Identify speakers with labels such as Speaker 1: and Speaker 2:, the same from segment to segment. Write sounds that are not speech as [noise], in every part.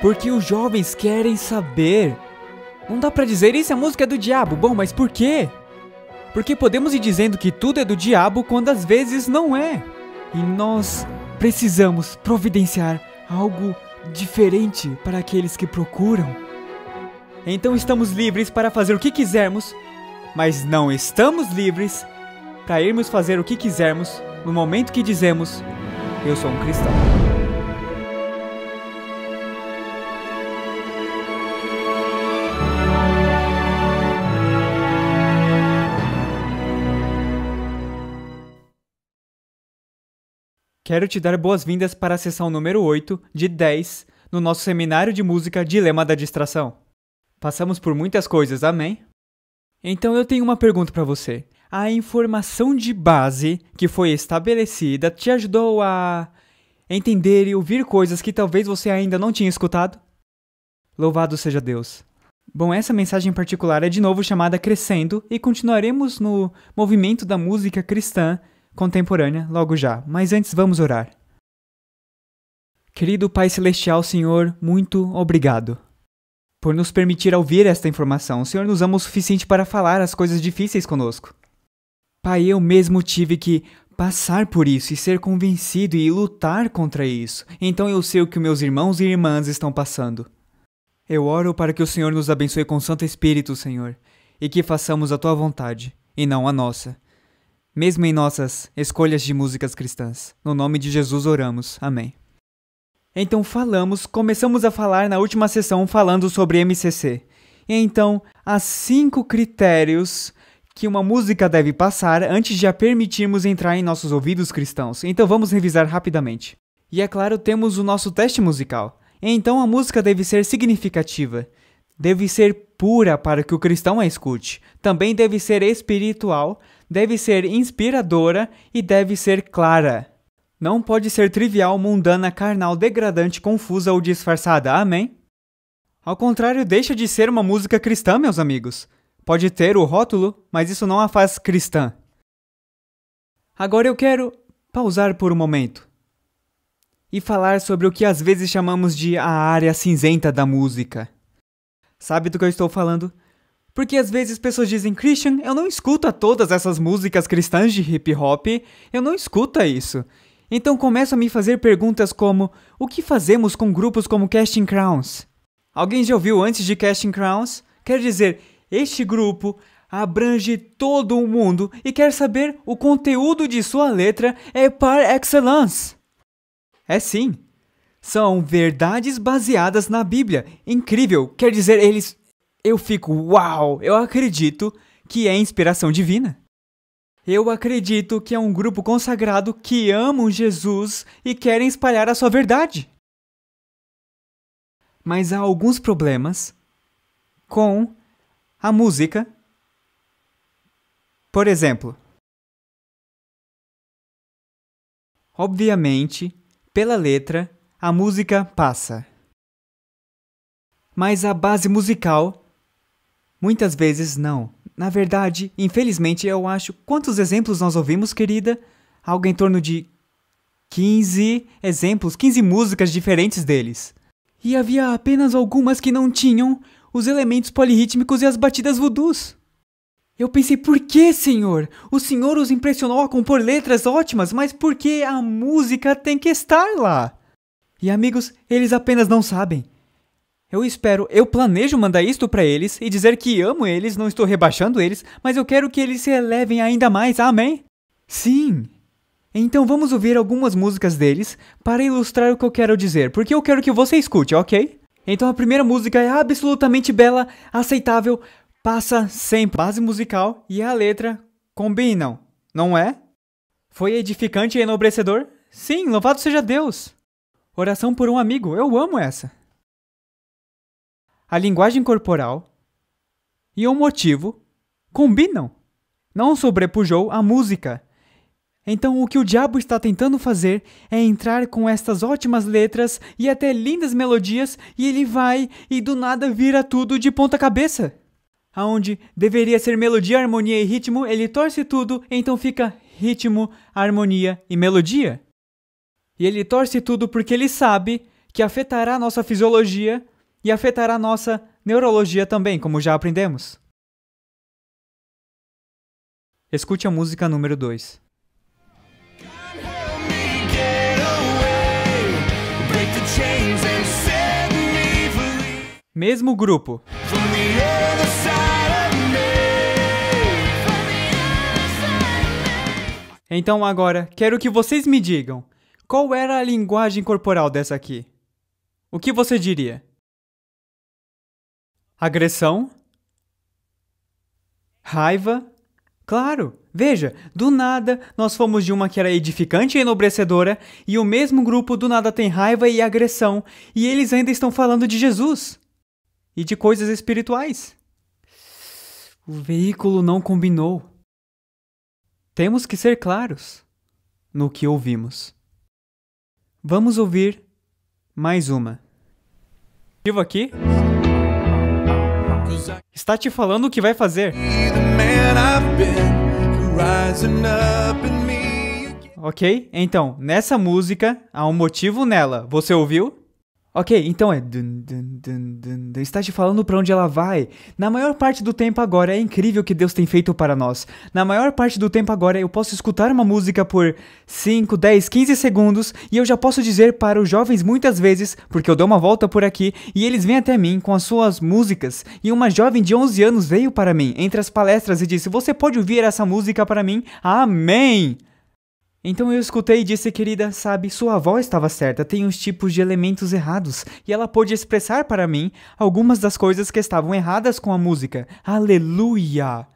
Speaker 1: Porque os jovens querem saber. Não dá para dizer isso, a é música é do diabo. Bom, mas por quê? Porque podemos ir dizendo que tudo é do diabo quando às vezes não é. E nós precisamos providenciar algo diferente para aqueles que procuram. Então estamos livres para fazer o que quisermos mas não estamos livres para irmos fazer o que quisermos no momento que dizemos: Eu sou um cristão. Quero te dar boas-vindas para a sessão número 8 de 10 no nosso seminário de música Dilema da Distração. Passamos por muitas coisas, amém? Então eu tenho uma pergunta para você. A informação de base que foi estabelecida te ajudou a entender e ouvir coisas que talvez você ainda não tinha escutado? Louvado seja Deus! Bom, essa mensagem particular é de novo chamada Crescendo e continuaremos no movimento da música cristã contemporânea logo já, mas antes vamos orar. Querido Pai Celestial, Senhor, muito obrigado por nos permitir ouvir esta informação. O Senhor nos ama o suficiente para falar as coisas difíceis conosco. Pai, eu mesmo tive que passar por isso e ser convencido e lutar contra isso. Então eu sei o que meus irmãos e irmãs estão passando. Eu oro para que o Senhor nos abençoe com o Santo Espírito, Senhor, e que façamos a tua vontade e não a nossa. Mesmo em nossas escolhas de músicas cristãs. No nome de Jesus oramos. Amém. Então falamos, começamos a falar na última sessão falando sobre MCC. Então, há cinco critérios que uma música deve passar antes de a permitirmos entrar em nossos ouvidos cristãos. Então vamos revisar rapidamente. E é claro, temos o nosso teste musical. Então a música deve ser significativa, deve ser pura para que o cristão a escute, também deve ser espiritual, deve ser inspiradora e deve ser clara não pode ser trivial, mundana, carnal, degradante, confusa ou disfarçada. Amém? Ao contrário, deixa de ser uma música cristã, meus amigos. Pode ter o rótulo, mas isso não a faz cristã. Agora eu quero pausar por um momento e falar sobre o que às vezes chamamos de a área cinzenta da música. Sabe do que eu estou falando? Porque às vezes pessoas dizem, Christian, eu não escuto todas essas músicas cristãs de hip hop, eu não escuto isso. Então começam a me fazer perguntas como: o que fazemos com grupos como Casting Crowns? Alguém já ouviu antes de Casting Crowns? Quer dizer, este grupo abrange todo o mundo e quer saber o conteúdo de sua letra é par excellence. É sim. São verdades baseadas na Bíblia. Incrível. Quer dizer, eles. Eu fico, uau! Eu acredito que é inspiração divina. Eu acredito que é um grupo consagrado que amam Jesus e querem espalhar a sua verdade. Mas há alguns problemas com a música. Por exemplo, obviamente, pela letra, a música passa. Mas a base musical, muitas vezes não. Na verdade, infelizmente, eu acho. Quantos exemplos nós ouvimos, querida? Algo em torno de 15 exemplos, 15 músicas diferentes deles. E havia apenas algumas que não tinham os elementos polirrítmicos e as batidas voodoos. Eu pensei, por que, senhor? O senhor os impressionou a compor letras ótimas, mas por que a música tem que estar lá? E amigos, eles apenas não sabem. Eu espero, eu planejo mandar isto para eles e dizer que amo eles, não estou rebaixando eles, mas eu quero que eles se elevem ainda mais, amém? Sim! Então vamos ouvir algumas músicas deles para ilustrar o que eu quero dizer, porque eu quero que você escute, ok? Então a primeira música é absolutamente bela, aceitável, passa sempre. Base musical e a letra combinam, não é? Foi edificante e enobrecedor? Sim, louvado seja Deus! Oração por um amigo, eu amo essa a linguagem corporal e o motivo combinam. Não sobrepujou a música. Então, o que o diabo está tentando fazer é entrar com estas ótimas letras e até lindas melodias, e ele vai e do nada vira tudo de ponta cabeça. Aonde deveria ser melodia, harmonia e ritmo, ele torce tudo, então fica ritmo, harmonia e melodia. E ele torce tudo porque ele sabe que afetará nossa fisiologia e afetará nossa neurologia também, como já aprendemos. Escute a música número 2. Mesmo grupo. Então agora, quero que vocês me digam, qual era a linguagem corporal dessa aqui? O que você diria? Agressão? Raiva? Claro! Veja, do nada nós fomos de uma que era edificante e enobrecedora, e o mesmo grupo do nada tem raiva e agressão, e eles ainda estão falando de Jesus e de coisas espirituais. O veículo não combinou. Temos que ser claros no que ouvimos. Vamos ouvir mais uma. Vivo aqui? está te falando o que vai fazer. Ok? Então, nessa música há um motivo nela. Você ouviu? Ok, então é. Dun, dun, dun, dun, Está te falando para onde ela vai. Na maior parte do tempo agora é incrível o que Deus tem feito para nós. Na maior parte do tempo agora eu posso escutar uma música por 5, 10, 15 segundos e eu já posso dizer para os jovens muitas vezes, porque eu dou uma volta por aqui e eles vêm até mim com as suas músicas. E uma jovem de 11 anos veio para mim entre as palestras e disse: Você pode ouvir essa música para mim? Amém! Então eu escutei e disse, querida, sabe, sua avó estava certa, tem uns tipos de elementos errados, e ela pôde expressar para mim algumas das coisas que estavam erradas com a música. Aleluia!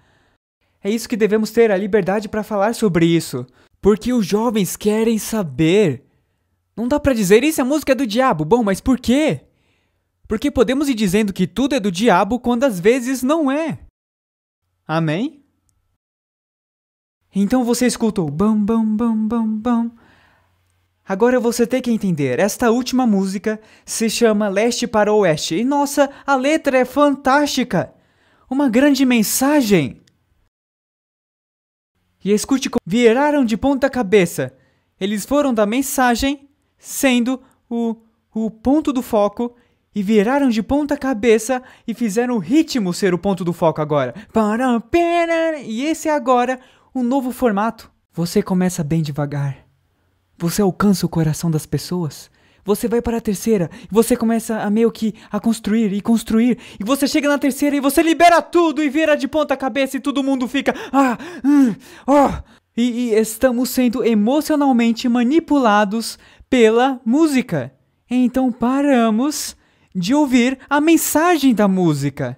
Speaker 1: É isso que devemos ter a liberdade para falar sobre isso, porque os jovens querem saber. Não dá para dizer isso, a é música é do diabo. Bom, mas por quê? Porque podemos ir dizendo que tudo é do diabo quando às vezes não é. Amém? Então você escutou bam bam bam bam bam. Agora você tem que entender, esta última música se chama Leste para Oeste e nossa, a letra é fantástica. Uma grande mensagem. E escute como viraram de ponta cabeça. Eles foram da mensagem sendo o o ponto do foco e viraram de ponta cabeça e fizeram o ritmo ser o ponto do foco agora. E esse é agora um novo formato. Você começa bem devagar. Você alcança o coração das pessoas. Você vai para a terceira, você começa a meio que a construir e construir, e você chega na terceira e você libera tudo e vira de ponta cabeça e todo mundo fica ah, hum, oh. E, e estamos sendo emocionalmente manipulados pela música. Então paramos de ouvir a mensagem da música.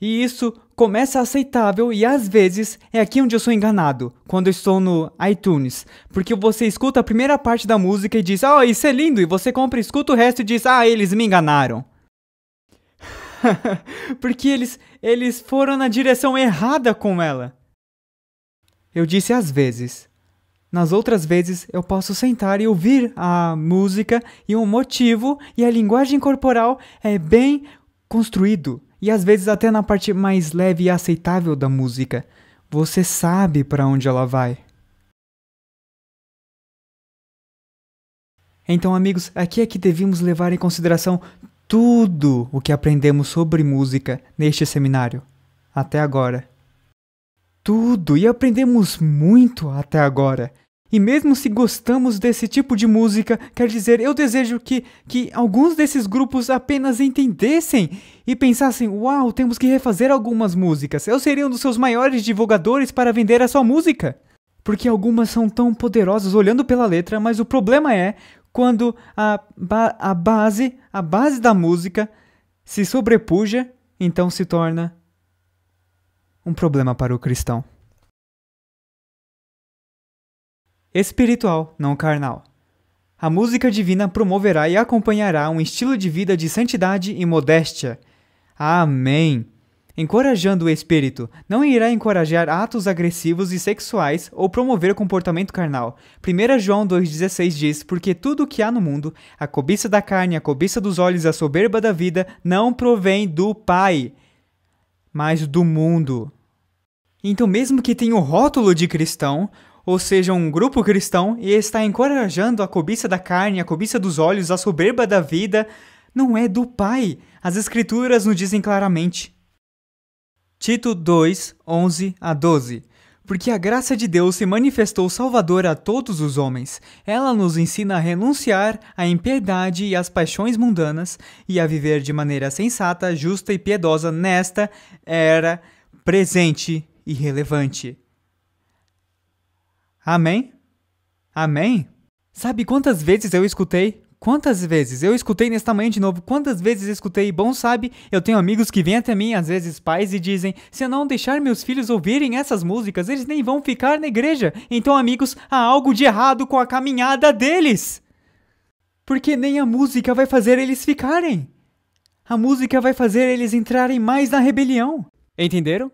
Speaker 1: E isso começa aceitável e às vezes é aqui onde eu sou enganado, quando eu estou no iTunes, porque você escuta a primeira parte da música e diz: "Ah, oh, isso é lindo", e você compra e escuta o resto e diz: "Ah, eles me enganaram". [laughs] porque eles eles foram na direção errada com ela. Eu disse às vezes. Nas outras vezes, eu posso sentar e ouvir a música e um motivo, e a linguagem corporal é bem construído e às vezes até na parte mais leve e aceitável da música. Você sabe para onde ela vai. Então, amigos, aqui é que devemos levar em consideração tudo o que aprendemos sobre música neste seminário, até agora. Tudo, e aprendemos muito até agora. E mesmo se gostamos desse tipo de música, quer dizer, eu desejo que, que alguns desses grupos apenas entendessem e pensassem: uau, temos que refazer algumas músicas. Eu seria um dos seus maiores divulgadores para vender a sua música. Porque algumas são tão poderosas olhando pela letra, mas o problema é quando a, ba a base, a base da música se sobrepuja, então se torna um problema para o cristão. espiritual, não carnal. A música divina promoverá e acompanhará um estilo de vida de santidade e modéstia. Amém! Encorajando o espírito, não irá encorajar atos agressivos e sexuais ou promover comportamento carnal. 1 João 2,16 diz: Porque tudo o que há no mundo, a cobiça da carne, a cobiça dos olhos, a soberba da vida, não provém do Pai, mas do mundo. Então, mesmo que tenha o rótulo de cristão, ou seja, um grupo cristão, e está encorajando a cobiça da carne, a cobiça dos olhos, a soberba da vida, não é do Pai. As Escrituras nos dizem claramente. Tito 2, 11 a 12 Porque a graça de Deus se manifestou salvadora a todos os homens. Ela nos ensina a renunciar à impiedade e às paixões mundanas e a viver de maneira sensata, justa e piedosa nesta era presente e relevante. Amém? Amém? Sabe quantas vezes eu escutei? Quantas vezes eu escutei nesta manhã de novo? Quantas vezes escutei? Bom, sabe, eu tenho amigos que vêm até mim, às vezes pais, e dizem: se eu não deixar meus filhos ouvirem essas músicas, eles nem vão ficar na igreja. Então, amigos, há algo de errado com a caminhada deles. Porque nem a música vai fazer eles ficarem. A música vai fazer eles entrarem mais na rebelião. Entenderam?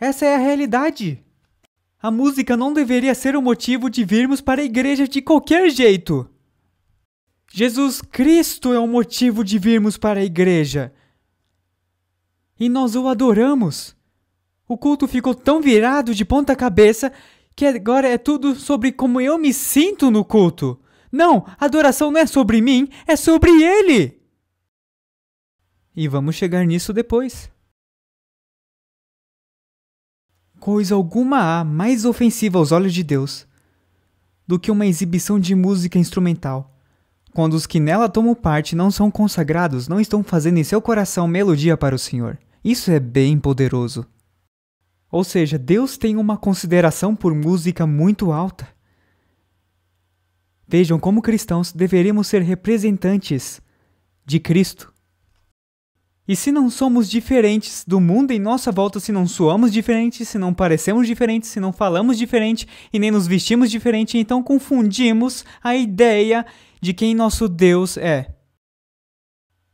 Speaker 1: Essa é a realidade. A música não deveria ser o motivo de virmos para a igreja de qualquer jeito. Jesus Cristo é o motivo de virmos para a igreja. E nós o adoramos. O culto ficou tão virado de ponta cabeça que agora é tudo sobre como eu me sinto no culto. Não, a adoração não é sobre mim, é sobre ele. E vamos chegar nisso depois. Coisa alguma há mais ofensiva aos olhos de Deus do que uma exibição de música instrumental. Quando os que nela tomam parte não são consagrados, não estão fazendo em seu coração melodia para o Senhor. Isso é bem poderoso. Ou seja, Deus tem uma consideração por música muito alta. Vejam como cristãos deveríamos ser representantes de Cristo e se não somos diferentes do mundo em nossa volta, se não suamos diferentes, se não parecemos diferentes, se não falamos diferente e nem nos vestimos diferente, então confundimos a ideia de quem nosso Deus é.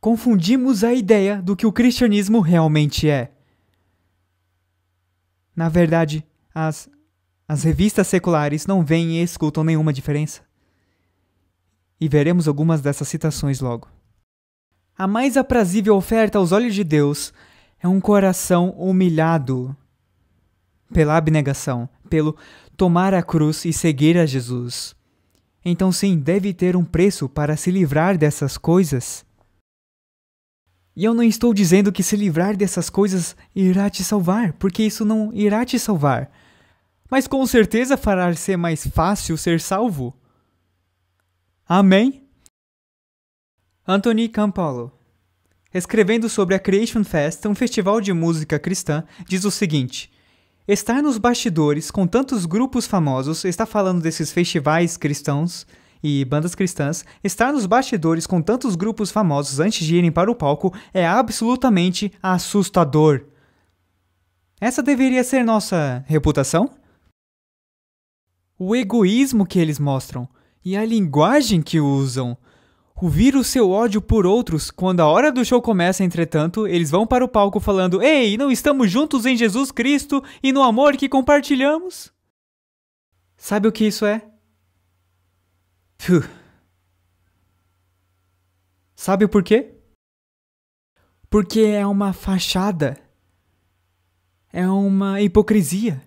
Speaker 1: Confundimos a ideia do que o cristianismo realmente é. Na verdade, as, as revistas seculares não veem e escutam nenhuma diferença. E veremos algumas dessas citações logo. A mais aprazível oferta aos olhos de Deus é um coração humilhado pela abnegação, pelo tomar a cruz e seguir a Jesus. Então, sim, deve ter um preço para se livrar dessas coisas. E eu não estou dizendo que se livrar dessas coisas irá te salvar, porque isso não irá te salvar. Mas com certeza fará ser mais fácil ser salvo. Amém? Anthony Campolo. Escrevendo sobre a Creation Fest, um festival de música cristã, diz o seguinte: Estar nos bastidores com tantos grupos famosos, está falando desses festivais cristãos e bandas cristãs, estar nos bastidores com tantos grupos famosos antes de irem para o palco é absolutamente assustador. Essa deveria ser nossa reputação? O egoísmo que eles mostram e a linguagem que usam Ruvira o seu ódio por outros. Quando a hora do show começa, entretanto, eles vão para o palco falando: Ei, não estamos juntos em Jesus Cristo e no amor que compartilhamos? Sabe o que isso é? Puh. Sabe por quê? Porque é uma fachada. É uma hipocrisia.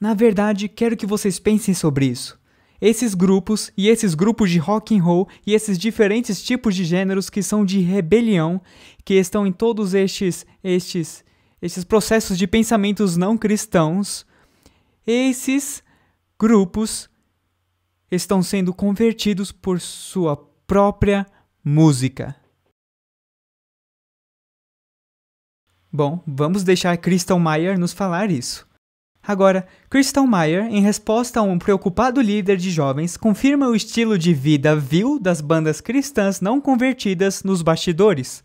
Speaker 1: Na verdade, quero que vocês pensem sobre isso esses grupos e esses grupos de rock and roll e esses diferentes tipos de gêneros que são de rebelião, que estão em todos estes estes esses processos de pensamentos não cristãos, esses grupos estão sendo convertidos por sua própria música. Bom, vamos deixar Crystal Mayer nos falar isso. Agora, Crystal Meyer, em resposta a um preocupado líder de jovens, confirma o estilo de vida vil das bandas cristãs não convertidas nos bastidores.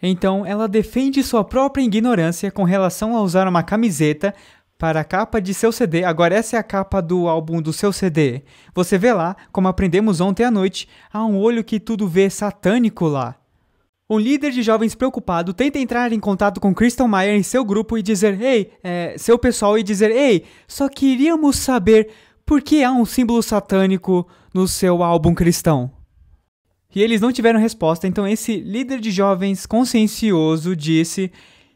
Speaker 1: Então, ela defende sua própria ignorância com relação a usar uma camiseta para a capa de seu CD. Agora, essa é a capa do álbum do seu CD. Você vê lá, como aprendemos ontem à noite, há um olho que tudo vê satânico lá. Um líder de jovens preocupado tenta entrar em contato com Crystal Meyer em seu grupo e dizer, ei, é, seu pessoal e dizer, ei, só queríamos saber por que há um símbolo satânico no seu álbum cristão. E eles não tiveram resposta, então esse líder de jovens consciencioso disse: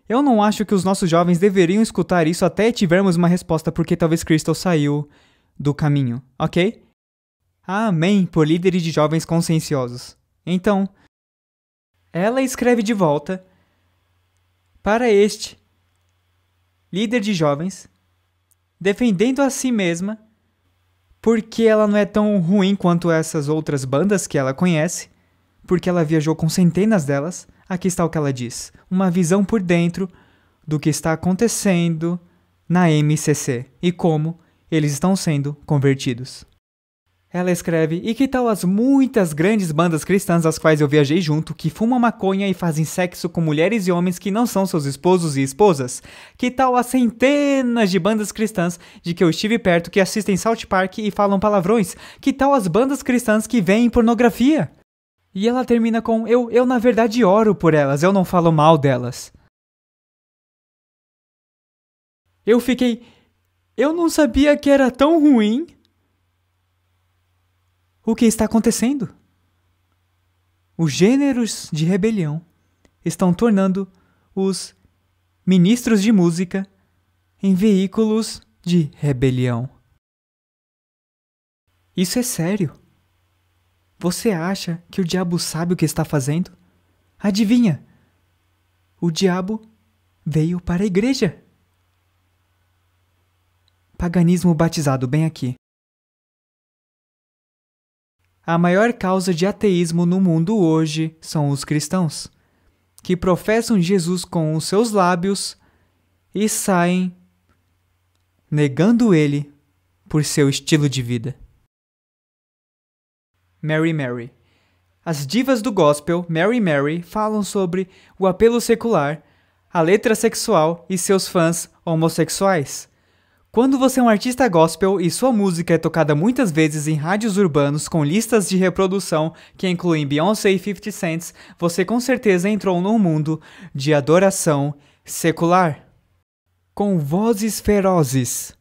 Speaker 1: Eu não acho que os nossos jovens deveriam escutar isso até tivermos uma resposta, porque talvez Crystal saiu do caminho, ok? Amém por líderes de jovens conscienciosos. Então, ela escreve de volta para este líder de jovens, defendendo a si mesma, porque ela não é tão ruim quanto essas outras bandas que ela conhece, porque ela viajou com centenas delas. Aqui está o que ela diz: uma visão por dentro do que está acontecendo na MCC e como eles estão sendo convertidos. Ela escreve: E que tal as muitas grandes bandas cristãs às quais eu viajei junto, que fumam maconha e fazem sexo com mulheres e homens que não são seus esposos e esposas? Que tal as centenas de bandas cristãs de que eu estive perto que assistem South Park e falam palavrões? Que tal as bandas cristãs que veem pornografia? E ela termina com: Eu, eu na verdade oro por elas, eu não falo mal delas. Eu fiquei. Eu não sabia que era tão ruim o que está acontecendo? Os gêneros de rebelião estão tornando os ministros de música em veículos de rebelião. Isso é sério. Você acha que o diabo sabe o que está fazendo? Adivinha? O diabo veio para a igreja. Paganismo batizado bem aqui. A maior causa de ateísmo no mundo hoje são os cristãos, que professam Jesus com os seus lábios e saem negando ele por seu estilo de vida. Mary Mary As divas do gospel Mary Mary falam sobre o apelo secular, a letra sexual e seus fãs homossexuais. Quando você é um artista gospel e sua música é tocada muitas vezes em rádios urbanos com listas de reprodução que incluem Beyoncé e 50 Cent, você com certeza entrou num mundo de adoração secular. Com vozes ferozes.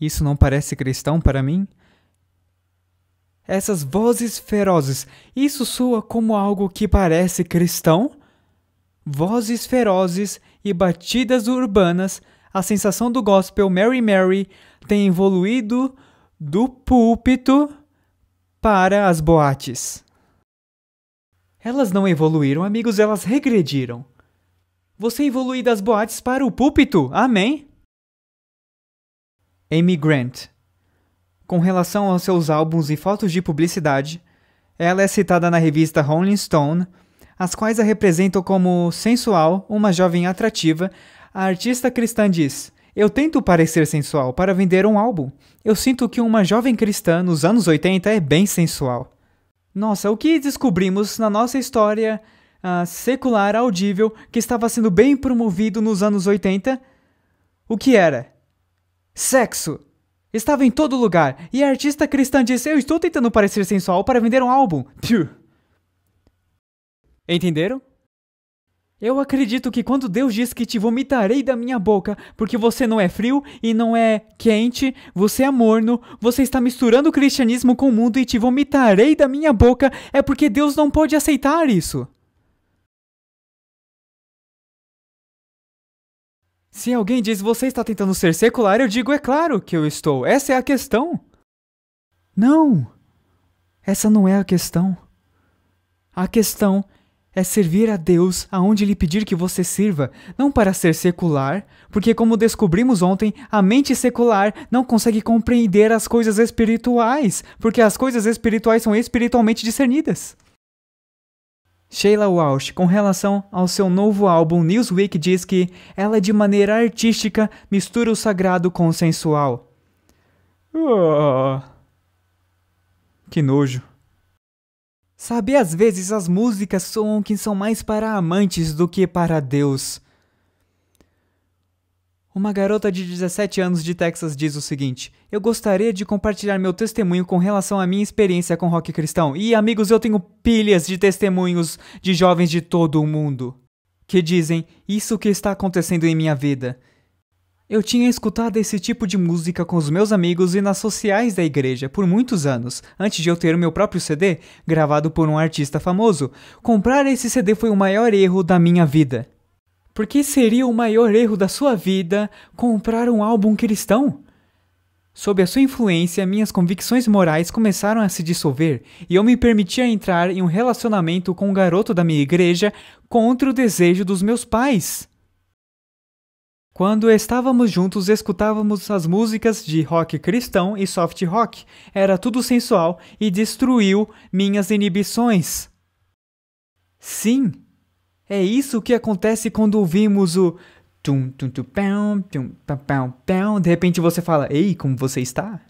Speaker 1: Isso não parece cristão para mim? Essas vozes ferozes, isso soa como algo que parece cristão? Vozes ferozes e batidas urbanas a sensação do gospel Mary Mary tem evoluído do púlpito para as boates. Elas não evoluíram, amigos, elas regrediram. Você evolui das boates para o púlpito, amém? Amy Grant. Com relação aos seus álbuns e fotos de publicidade, ela é citada na revista Rolling Stone, as quais a representam como sensual, uma jovem atrativa, a artista cristã diz: Eu tento parecer sensual para vender um álbum. Eu sinto que uma jovem cristã nos anos 80 é bem sensual. Nossa, o que descobrimos na nossa história uh, secular audível que estava sendo bem promovido nos anos 80? O que era? Sexo! Estava em todo lugar, e a artista cristã disse: Eu estou tentando parecer sensual para vender um álbum. Piu. Entenderam? Eu acredito que quando Deus diz que te vomitarei da minha boca, porque você não é frio e não é quente, você é morno, você está misturando o cristianismo com o mundo e te vomitarei da minha boca, é porque Deus não pode aceitar isso. Se alguém diz você está tentando ser secular, eu digo é claro que eu estou. Essa é a questão. Não. Essa não é a questão. A questão é servir a Deus aonde lhe pedir que você sirva, não para ser secular, porque, como descobrimos ontem, a mente secular não consegue compreender as coisas espirituais, porque as coisas espirituais são espiritualmente discernidas. Sheila Walsh, com relação ao seu novo álbum Newsweek, diz que ela, de maneira artística, mistura o sagrado com o sensual. Oh. Que nojo. Sabe, às vezes as músicas soam que são mais para amantes do que para Deus. Uma garota de 17 anos de Texas diz o seguinte: Eu gostaria de compartilhar meu testemunho com relação à minha experiência com rock cristão. E, amigos, eu tenho pilhas de testemunhos de jovens de todo o mundo que dizem: Isso que está acontecendo em minha vida. Eu tinha escutado esse tipo de música com os meus amigos e nas sociais da igreja por muitos anos, antes de eu ter o meu próprio CD, gravado por um artista famoso. Comprar esse CD foi o maior erro da minha vida. Por que seria o maior erro da sua vida comprar um álbum cristão? Sob a sua influência, minhas convicções morais começaram a se dissolver e eu me permiti a entrar em um relacionamento com um garoto da minha igreja contra o desejo dos meus pais. Quando estávamos juntos, escutávamos as músicas de rock cristão e soft rock. Era tudo sensual e destruiu minhas inibições. Sim, é isso que acontece quando ouvimos o tum tum tum pão, tum pão pão. De repente você fala: "Ei, como você está?"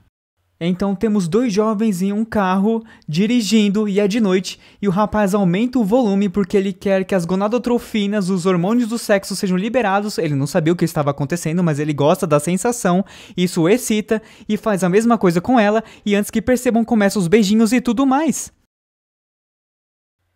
Speaker 1: Então temos dois jovens em um carro dirigindo e é de noite e o rapaz aumenta o volume porque ele quer que as gonadotrofinas, os hormônios do sexo sejam liberados. Ele não sabia o que estava acontecendo, mas ele gosta da sensação, isso o excita e faz a mesma coisa com ela e antes que percebam começam os beijinhos e tudo mais.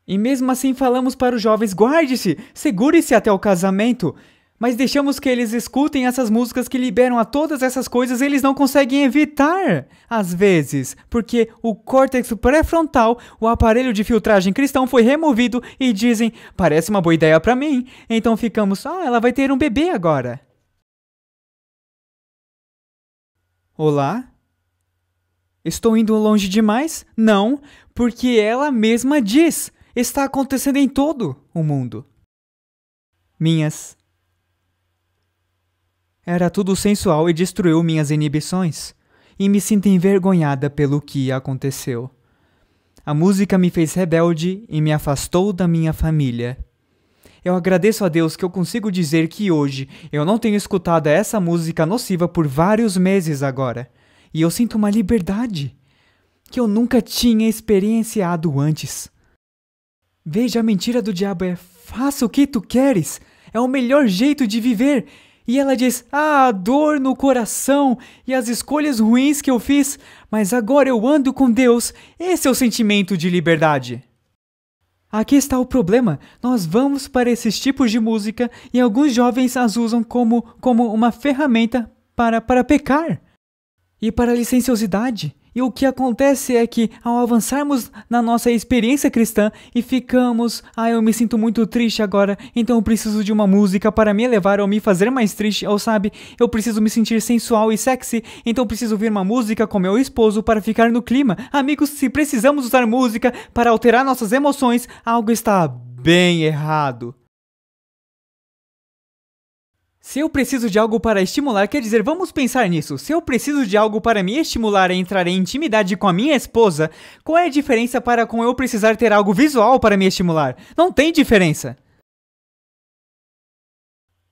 Speaker 1: E mesmo assim falamos para os jovens: guarde-se, segure-se até o casamento. Mas deixamos que eles escutem essas músicas que liberam a todas essas coisas, eles não conseguem evitar, às vezes, porque o córtex pré-frontal, o aparelho de filtragem cristão, foi removido e dizem: parece uma boa ideia para mim. Então ficamos: ah, ela vai ter um bebê agora. Olá? Estou indo longe demais? Não, porque ela mesma diz: está acontecendo em todo o mundo. Minhas era tudo sensual e destruiu minhas inibições, e me sinto envergonhada pelo que aconteceu. A música me fez rebelde e me afastou da minha família. Eu agradeço a Deus que eu consigo dizer que hoje eu não tenho escutado essa música nociva por vários meses agora, e eu sinto uma liberdade que eu nunca tinha experienciado antes. Veja, a mentira do diabo é: faça o que tu queres, é o melhor jeito de viver, e ela diz: Ah, a dor no coração e as escolhas ruins que eu fiz, mas agora eu ando com Deus. Esse é o sentimento de liberdade. Aqui está o problema. Nós vamos para esses tipos de música e alguns jovens as usam como, como uma ferramenta para, para pecar e para licenciosidade. E o que acontece é que, ao avançarmos na nossa experiência cristã e ficamos, ah, eu me sinto muito triste agora, então eu preciso de uma música para me elevar ou me fazer mais triste, ou sabe, eu preciso me sentir sensual e sexy, então eu preciso ouvir uma música com meu esposo para ficar no clima. Amigos, se precisamos usar música para alterar nossas emoções, algo está bem errado. Se eu preciso de algo para estimular, quer dizer, vamos pensar nisso. Se eu preciso de algo para me estimular a entrar em intimidade com a minha esposa, qual é a diferença para com eu precisar ter algo visual para me estimular? Não tem diferença.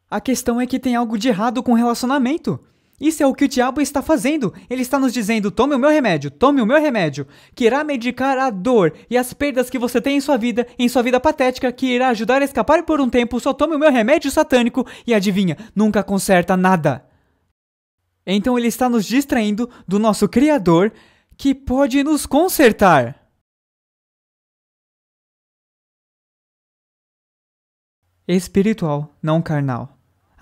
Speaker 1: A questão é que tem algo de errado com o relacionamento. Isso é o que o diabo está fazendo. Ele está nos dizendo: tome o meu remédio, tome o meu remédio, que irá medicar a dor e as perdas que você tem em sua vida, em sua vida patética, que irá ajudar a escapar por um tempo. Só tome o meu remédio satânico e adivinha, nunca conserta nada. Então ele está nos distraindo do nosso Criador que pode nos consertar. Espiritual, não carnal.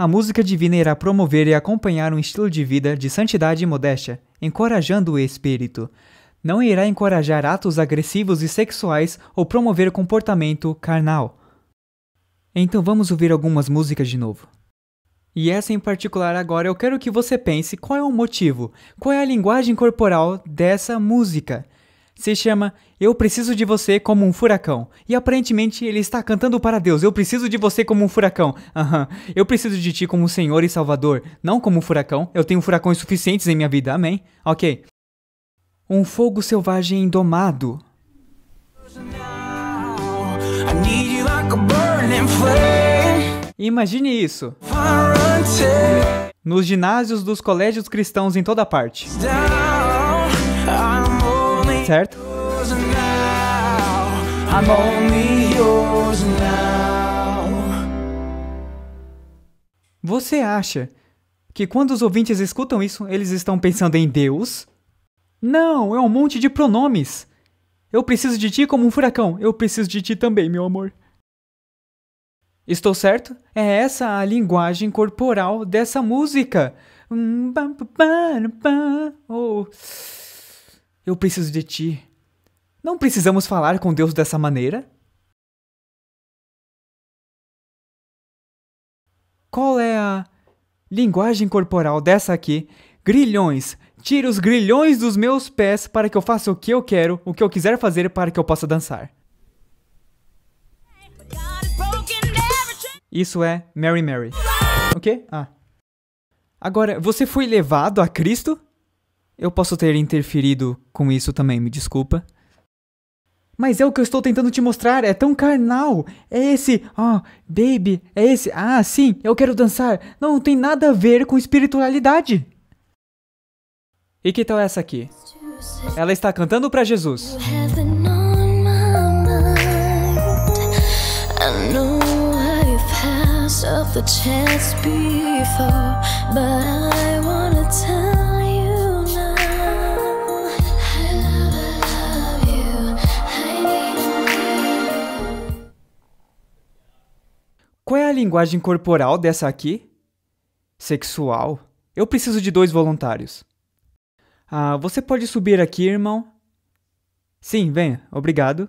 Speaker 1: A música divina irá promover e acompanhar um estilo de vida de santidade e modéstia, encorajando o espírito. Não irá encorajar atos agressivos e sexuais ou promover comportamento carnal. Então vamos ouvir algumas músicas de novo. E essa em particular agora eu quero que você pense qual é o motivo, qual é a linguagem corporal dessa música. Se chama eu preciso de você como um furacão. E aparentemente ele está cantando para Deus. Eu preciso de você como um furacão. Aham. Uhum. Eu preciso de ti como Senhor e Salvador, não como um furacão. Eu tenho furacões suficientes em minha vida. Amém. OK. Um fogo selvagem indomado. Imagine isso. Nos ginásios dos colégios cristãos em toda parte. Certo? I'm only yours now. Você acha que quando os ouvintes escutam isso, eles estão pensando em Deus? Não, é um monte de pronomes. Eu preciso de ti como um furacão. Eu preciso de ti também, meu amor. Estou certo? É essa a linguagem corporal dessa música. Hum, oh. Eu preciso de ti. Não precisamos falar com Deus dessa maneira? Qual é a linguagem corporal dessa aqui? Grilhões. Tira os grilhões dos meus pés para que eu faça o que eu quero, o que eu quiser fazer para que eu possa dançar. Isso é Mary Mary. O quê? Ah. Agora, você foi levado a Cristo? Eu posso ter interferido com isso também, me desculpa. Mas é o que eu estou tentando te mostrar, é tão carnal. É esse, ó, oh, baby, é esse, ah, sim, eu quero dançar. Não, não tem nada a ver com espiritualidade. E que tal essa aqui? Ela está cantando para Jesus. Of the chance before, but I Qual é a linguagem corporal dessa aqui? Sexual. Eu preciso de dois voluntários. Ah, você pode subir aqui, irmão? Sim, venha. Obrigado.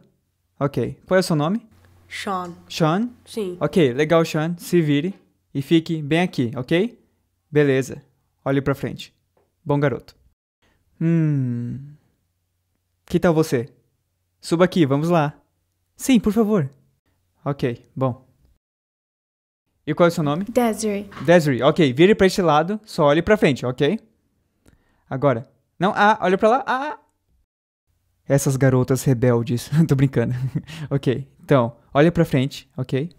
Speaker 1: Ok. Qual é o seu nome? Sean. Sean? Sim. Ok, legal, Sean. Se vire e fique bem aqui, ok? Beleza. Olhe pra frente. Bom garoto. Hum. Que tal você? Suba aqui, vamos lá. Sim, por favor. Ok, bom. E qual é o seu nome? Desiree. Desiree, ok. Vire pra este lado, só olhe pra frente, ok? Agora. Não, ah, olha pra lá. Ah! ah. Essas garotas rebeldes. [laughs] Tô brincando. [laughs] ok, então, olha pra frente, ok?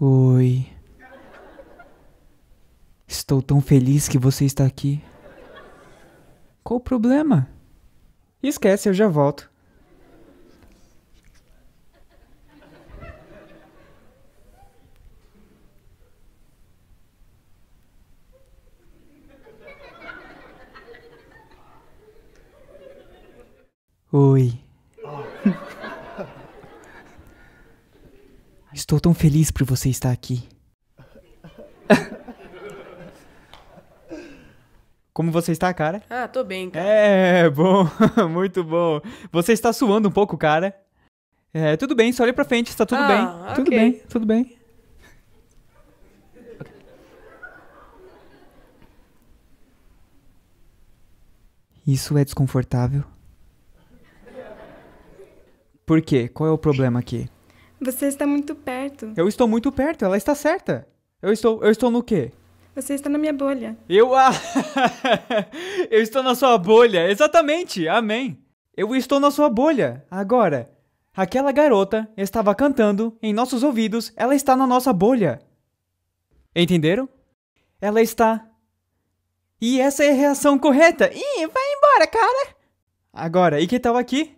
Speaker 1: Oi. Estou tão feliz que você está aqui. Qual o problema? Esquece, eu já volto. Oi. [laughs] Estou tão feliz por você estar aqui. [laughs] Como você está, cara? Ah, tô bem, cara. É, [laughs] bom, muito bom. Você está suando um pouco, cara. É, tudo bem, só olha pra frente, está tudo ah, bem. Okay. Tudo bem, tudo bem. Isso é desconfortável. Por quê? Qual é o problema aqui? Você está muito perto. Eu estou muito perto, ela está certa. Eu estou, eu estou no quê? Você está na minha bolha. Eu ah, [laughs] Eu estou na sua bolha. Exatamente. Amém. Eu estou na sua bolha. Agora, aquela garota estava cantando em nossos ouvidos, ela está na nossa bolha. Entenderam? Ela está E essa é a reação correta. Ih, vai embora, cara. Agora, e que tal aqui?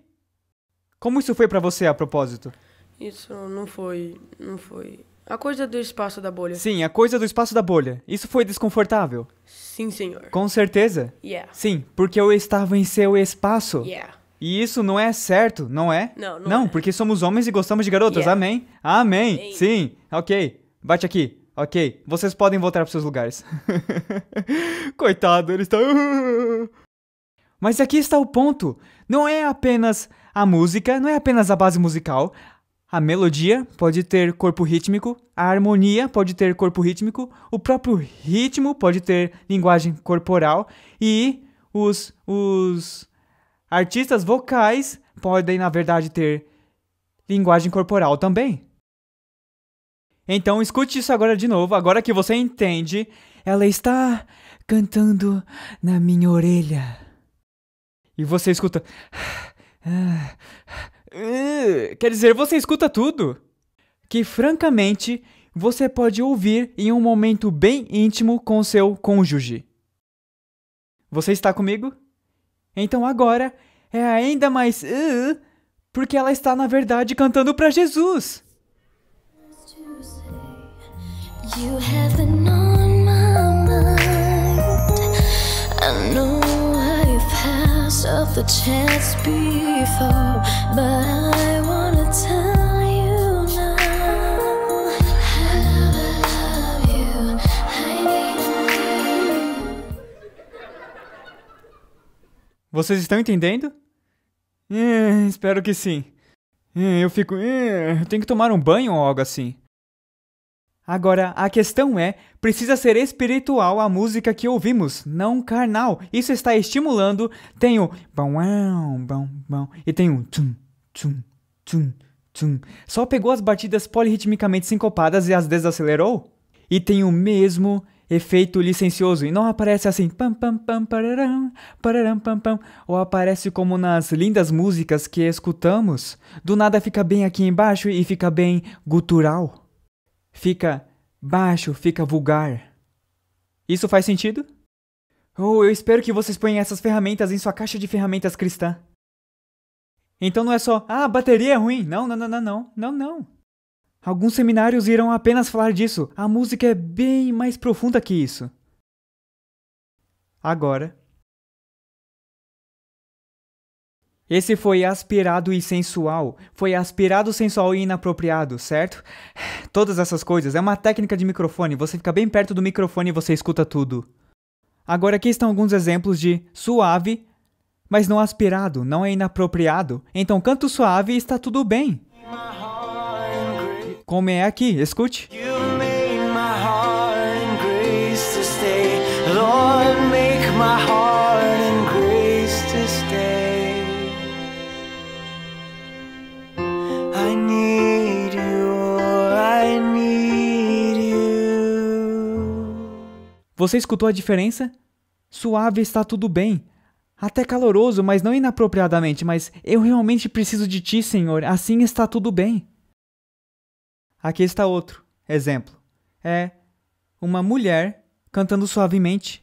Speaker 1: Como isso foi para você a propósito? Isso não foi, não foi. A coisa do espaço da bolha. Sim, a coisa do espaço da bolha. Isso foi desconfortável? Sim, senhor. Com certeza? Yeah. Sim, porque eu estava em seu espaço. Yeah. E isso não é certo, não é? Não, não, não é. porque somos homens e gostamos de garotas. Yeah. Amém. Amém. Amém. Sim. OK. Bate aqui. OK. Vocês podem voltar para seus lugares. [laughs] Coitado, ele está [laughs] Mas aqui está o ponto. Não é apenas a música não é apenas a base musical, a melodia pode ter corpo rítmico, a harmonia pode ter corpo rítmico, o próprio ritmo pode ter linguagem corporal e os, os artistas vocais podem, na verdade, ter linguagem corporal também. Então escute isso agora de novo, agora que você entende, ela está cantando na minha orelha. E você escuta. [sighs] Ah, quer dizer, você escuta tudo? Que francamente você pode ouvir em um momento bem íntimo com seu cônjuge. Você está comigo? Então agora é ainda mais uh, porque ela está na verdade cantando para Jesus. You have been on my mind. I know deserve the chance before, but I wanna tell you now. I love you. I need you. Vocês estão entendendo? É, espero que sim. É, eu fico. É, eu tenho que tomar um banho ou algo assim. Agora, a questão é: precisa ser espiritual a música que ouvimos, não carnal. Isso está estimulando. Tem o bom, bom, bom, e tem o tum, tum, tum, tum. Só pegou as batidas polirritmicamente sincopadas e as desacelerou? E tem o mesmo efeito licencioso e não aparece assim pam pam pam pararam, pararam pam pam ou aparece como nas lindas músicas que escutamos do nada fica bem aqui embaixo e fica bem gutural fica baixo, fica vulgar. Isso faz sentido? Oh, eu espero que vocês ponham essas ferramentas em sua caixa de ferramentas cristã. Então não é só, ah, a bateria é ruim. Não, não, não, não, não, não, não. Alguns seminários irão apenas falar disso. A música é bem mais profunda que isso. Agora, Esse foi aspirado e sensual. Foi aspirado, sensual e inapropriado, certo? [sighs] Todas essas coisas. É uma técnica de microfone. Você fica bem perto do microfone e você escuta tudo. Agora aqui estão alguns exemplos de suave, mas não aspirado, não é inapropriado. Então canto suave e está tudo bem. Como é aqui? Escute. Lord, make my heart Você escutou a diferença? Suave está tudo bem. Até caloroso, mas não inapropriadamente, mas eu realmente preciso de ti, Senhor, assim está tudo bem. Aqui está outro exemplo. É uma mulher cantando suavemente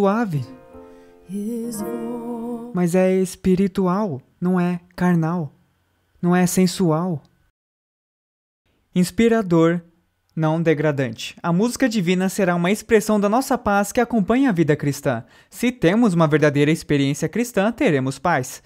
Speaker 1: suave. Mas é espiritual, não é carnal, não é sensual. Inspirador, não degradante. A música divina será uma expressão da nossa paz que acompanha a vida cristã. Se temos uma verdadeira experiência cristã, teremos paz.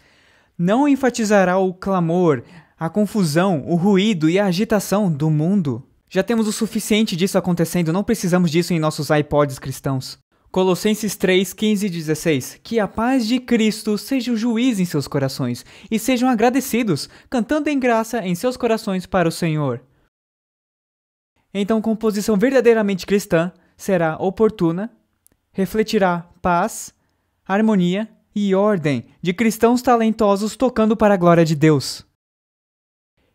Speaker 1: Não enfatizará o clamor, a confusão, o ruído e a agitação do mundo. Já temos o suficiente disso acontecendo, não precisamos disso em nossos iPods cristãos. Colossenses 3, 15 e 16. Que a paz de Cristo seja o juiz em seus corações, e sejam agradecidos, cantando em graça em seus corações para o Senhor. Então, composição verdadeiramente cristã será oportuna, refletirá paz, harmonia e ordem de cristãos talentosos tocando para a glória de Deus.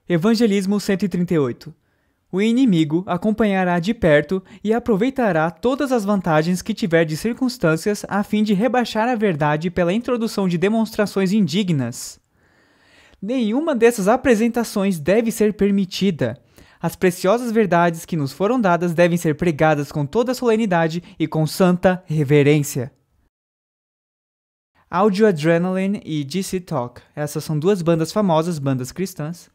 Speaker 1: Evangelismo 138 o inimigo acompanhará de perto e aproveitará todas as vantagens que tiver de circunstâncias a fim de rebaixar a verdade pela introdução de demonstrações indignas. Nenhuma dessas apresentações deve ser permitida. As preciosas verdades que nos foram dadas devem ser pregadas com toda solenidade e com santa reverência. Audio Adrenaline e DC Talk. Essas são duas bandas famosas, bandas cristãs,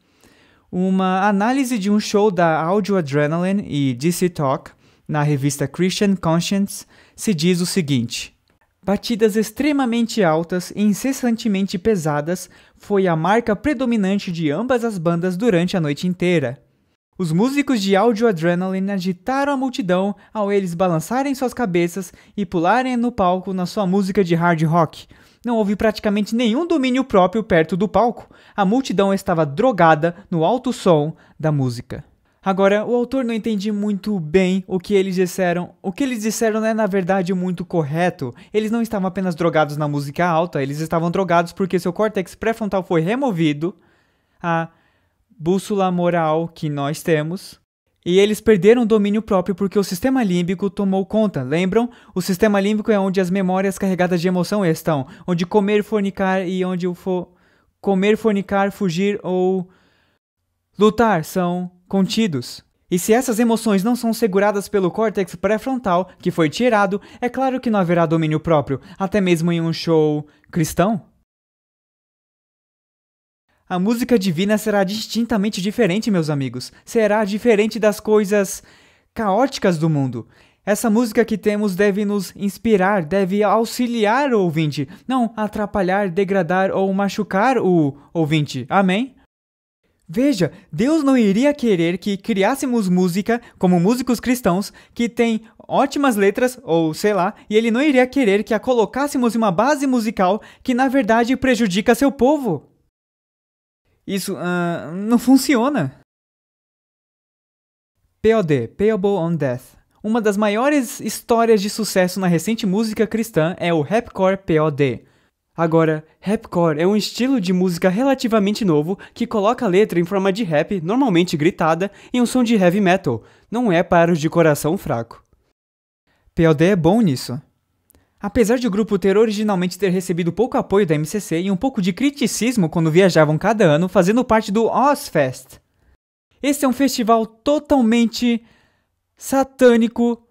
Speaker 1: uma análise de um show da Audio Adrenaline e DC Talk na revista Christian Conscience, se diz o seguinte: Batidas extremamente altas e incessantemente pesadas foi a marca predominante de ambas as bandas durante a noite inteira. Os músicos de Audio Adrenaline agitaram a multidão ao eles balançarem suas cabeças e pularem no palco na sua música de hard rock, não houve praticamente nenhum domínio próprio perto do palco. A multidão estava drogada no alto som da música. Agora, o autor não entende muito bem o que eles disseram. O que eles disseram não é, na verdade, muito correto. Eles não estavam apenas drogados na música alta, eles estavam drogados porque seu córtex pré-frontal foi removido. A bússola moral que nós temos e eles perderam o domínio próprio porque o sistema límbico tomou conta, lembram? O sistema límbico é onde as memórias carregadas de emoção estão, onde comer, fornicar e onde o for comer, fornicar, fugir ou lutar são contidos. E se essas emoções não são seguradas pelo córtex pré-frontal, que foi tirado, é claro que não haverá domínio próprio, até mesmo em um show cristão. A música divina será distintamente diferente, meus amigos. Será diferente das coisas caóticas do mundo. Essa música que temos deve nos inspirar, deve auxiliar o ouvinte, não atrapalhar, degradar ou machucar o ouvinte. Amém? Veja, Deus não iria querer que criássemos música, como músicos cristãos, que tem ótimas letras, ou sei lá, e Ele não iria querer que a colocássemos em uma base musical que na verdade prejudica seu povo. Isso uh, não funciona. POD Payable on Death Uma das maiores histórias de sucesso na recente música cristã é o rapcore POD. Agora, rapcore é um estilo de música relativamente novo que coloca a letra em forma de rap, normalmente gritada, em um som de heavy metal. Não é para os de coração fraco. POD é bom nisso. Apesar de o grupo ter originalmente ter recebido pouco apoio da MCC e um pouco de criticismo quando viajavam cada ano, fazendo parte do Ozfest. Esse é um festival totalmente satânico,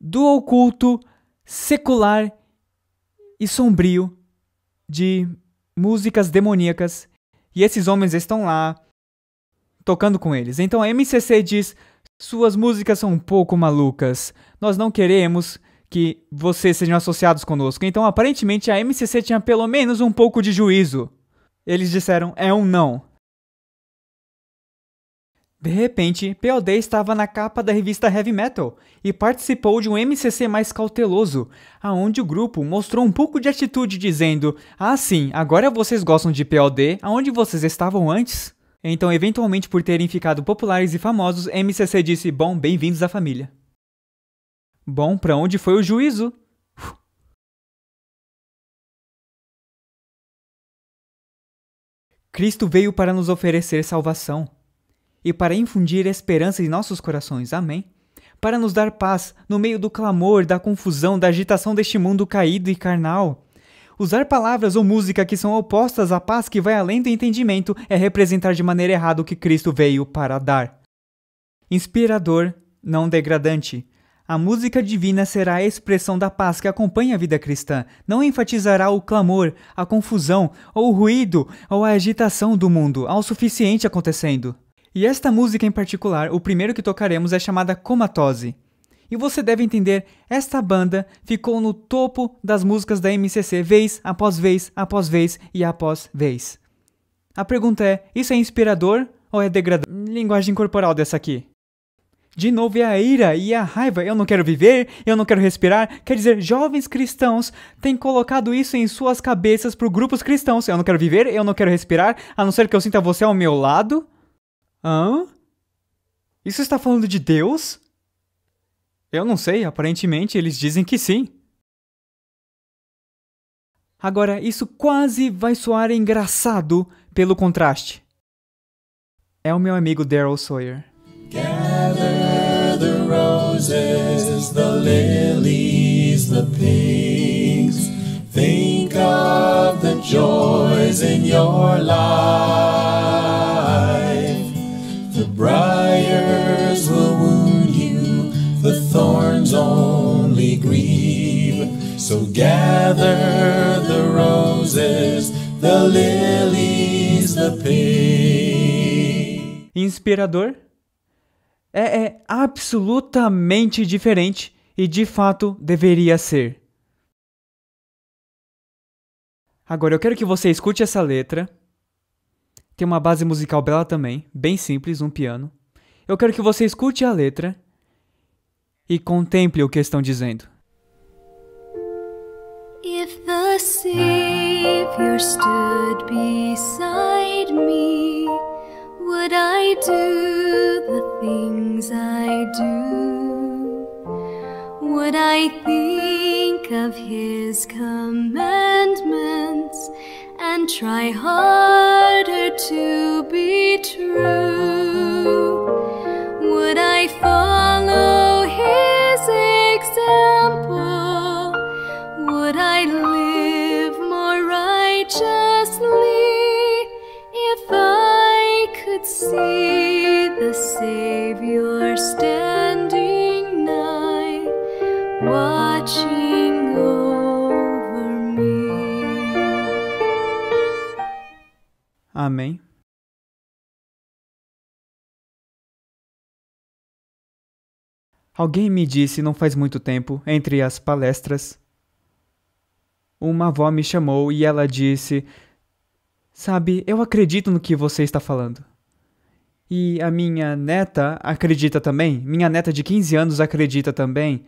Speaker 1: do oculto, secular e sombrio de músicas demoníacas, e esses homens estão lá tocando com eles. Então a MCC diz: suas músicas são um pouco malucas, nós não queremos que vocês sejam associados conosco. Então, aparentemente, a MCC tinha pelo menos um pouco de juízo. Eles disseram: é um não. De repente, POD estava na capa da revista Heavy Metal e participou de um MCC mais cauteloso, aonde o grupo mostrou um pouco de atitude dizendo: "Ah, sim, agora vocês gostam de POD, aonde vocês estavam antes?". Então, eventualmente por terem ficado populares e famosos, MCC disse: "Bom, bem-vindos à família". Bom, para onde foi o juízo? Cristo veio para nos oferecer salvação e para infundir esperança em nossos corações. Amém. Para nos dar paz no meio do clamor, da confusão, da agitação deste mundo caído e carnal. Usar palavras ou música que são opostas à paz que vai além do entendimento é representar de maneira errada o que Cristo veio para dar. Inspirador, não degradante. A música divina será a expressão da paz que acompanha a vida cristã, não enfatizará o clamor, a confusão, ou o ruído, ou a agitação do mundo, ao suficiente acontecendo. E esta música em particular, o primeiro que tocaremos é chamada Comatose. E você deve entender, esta banda ficou no topo das músicas da MCC vez após vez, após vez e após vez. A pergunta é: isso é inspirador ou é degradante? Linguagem corporal dessa aqui. De novo é a ira e a raiva. Eu não quero viver, eu não quero respirar. Quer dizer, jovens cristãos têm colocado isso em suas cabeças para grupos cristãos. Eu não quero viver, eu não quero respirar, a não ser que eu sinta você ao meu lado. Hã? Isso está falando de Deus? Eu não sei, aparentemente eles dizem que sim. Agora, isso quase vai soar engraçado pelo contraste. É o meu amigo Daryl Sawyer. Gather. roses, the lilies, the pinks. Think of the joys in your life. The briars will wound you, the thorns only grieve. So gather the roses, the lilies, the pinks. Inspirador? é, é absolutamente diferente e de fato deveria ser. Agora eu quero que você escute essa letra. Tem uma base musical bela também, bem simples, um piano. Eu quero que você escute a letra e contemple o que estão dizendo. If the Savior stood beside me, would I do the things I do? Would I think of His commandments and try harder to be true? Would I follow His example? Would I live? see the Savior standing watching over me. Amém. Alguém me disse não faz muito tempo, entre as palestras. Uma avó me chamou e ela disse: Sabe, eu acredito no que você está falando. E a minha neta acredita também. Minha neta de 15 anos acredita também.